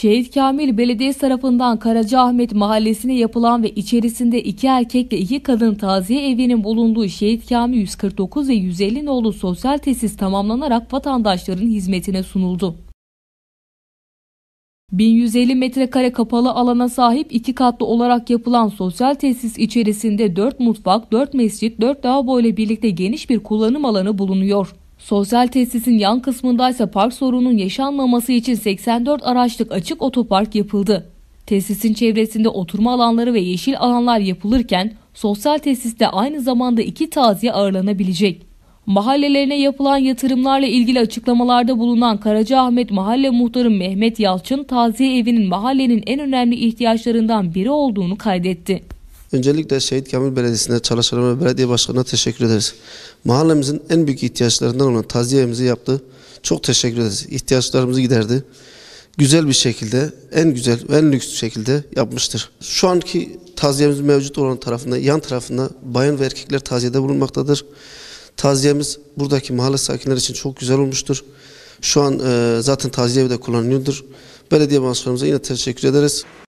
Şehit Kamil Belediyesi tarafından Karacaahmet Mahallesi'ne yapılan ve içerisinde iki erkekle iki kadın taziye evinin bulunduğu Şehit Kamil 149 ve 150 nolu sosyal tesis tamamlanarak vatandaşların hizmetine sunuldu. 1150 metrekare kapalı alana sahip iki katlı olarak yapılan sosyal tesis içerisinde 4 mutfak, 4 mescit, 4 lavabo ile birlikte geniş bir kullanım alanı bulunuyor. Sosyal tesisin yan kısmındaysa park sorunun yaşanmaması için 84 araçlık açık otopark yapıldı. Tesisin çevresinde oturma alanları ve yeşil alanlar yapılırken sosyal tesiste aynı zamanda iki taziye ağırlanabilecek. Mahallelerine yapılan yatırımlarla ilgili açıklamalarda bulunan Karacaahmet Mahalle Muhtarı Mehmet Yalçın taziye evinin mahallenin en önemli ihtiyaçlarından biri olduğunu kaydetti. Öncelikle Şehit Kamil Belediyesi'nde çalışan ve belediye başkanına teşekkür ederiz. Mahallemizin en büyük ihtiyaçlarından olan taziyemizi yaptı. Çok teşekkür ederiz. İhtiyaçlarımızı giderdi. Güzel bir şekilde, en güzel en lüks şekilde yapmıştır. Şu anki taziyemiz mevcut olan tarafında, yan tarafında bayan ve erkekler taziyede bulunmaktadır. Taziyemiz buradaki mahalle sakinler için çok güzel olmuştur. Şu an e, zaten taziye de kullanılıyordur. Belediye başkanımıza yine teşekkür ederiz.